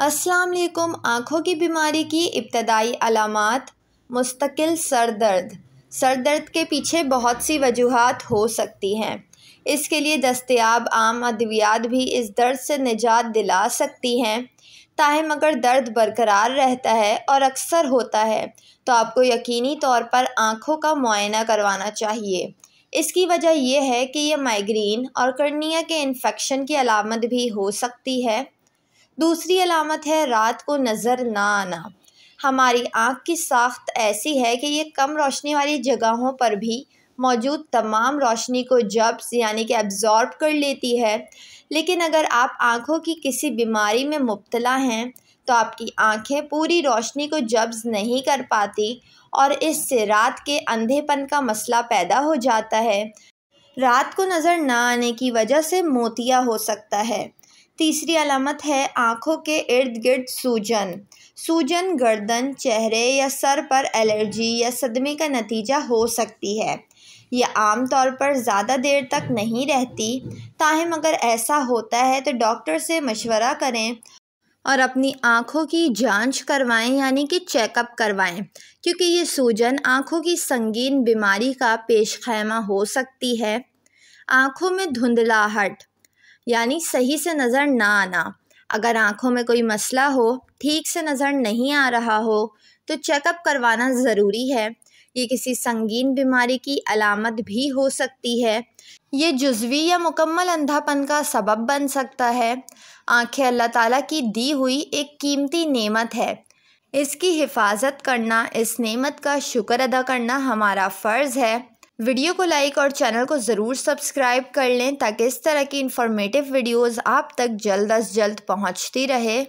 अस्सलाम वालेकुम आँखों की बीमारी की इब्तदाई अलामत मुस्तकिल सर दर्द सर दर्द के पीछे बहुत सी वजूहत हो सकती हैं इसके लिए दस्तयाब आम अद्वियात भी इस दर्द से निजात दिला सकती हैं ताहम अगर दर्द बरकरार रहता है और अक्सर होता है तो आपको यकीनी तौर पर आँखों का मुआयना करवाना चाहिए इसकी वजह यह है कि यह माइग्रेन और कर्निया के इन्फेक्शन की अलामत भी हो सकती है दूसरी अलामत है रात को नज़र ना आना हमारी आँख की साख्त ऐसी है कि ये कम रोशनी वाली जगहों पर भी मौजूद तमाम रोशनी को जब्स यानी कि एब्ज़ॉर्ब कर लेती है लेकिन अगर आप आँखों की किसी बीमारी में मुबतला हैं तो आपकी आँखें पूरी रोशनी को जब्स नहीं कर पाती और इससे रात के अंधेपन का मसला पैदा हो जाता है रात को नज़र ना आने की वजह से मोतिया हो सकता है तीसरी अलामत है आँखों के इर्द गिर्द सूजन सूजन गर्दन चेहरे या सर पर एलर्जी या सदमे का नतीजा हो सकती है यह आम तौर पर ज़्यादा देर तक नहीं रहती ताहम अगर ऐसा होता है तो डॉक्टर से मशवरा करें और अपनी आँखों की जांच करवाएं यानी कि चेकअप करवाएं क्योंकि ये सूजन आँखों की संगीन बीमारी का पेश हो सकती है आँखों में धुंधलाहट यानी सही से नज़र ना आना अगर आँखों में कोई मसला हो ठीक से नज़र नहीं आ रहा हो तो चेकअप करवाना ज़रूरी है ये किसी संगीन बीमारी की अलामत भी हो सकती है ये जुजवी या मुकम्मल अंधापन का सबब बन सकता है आंखें अल्लाह ताला की दी हुई एक कीमती नेमत है इसकी हिफाजत करना इस नेमत का शुक्र अदा करना हमारा फ़र्ज़ है वीडियो को लाइक और चैनल को ज़रूर सब्सक्राइब कर लें ताकि इस तरह की इन्फॉर्मेटिव वीडियोस आप तक जल्द अज जल्द पहुंचती रहे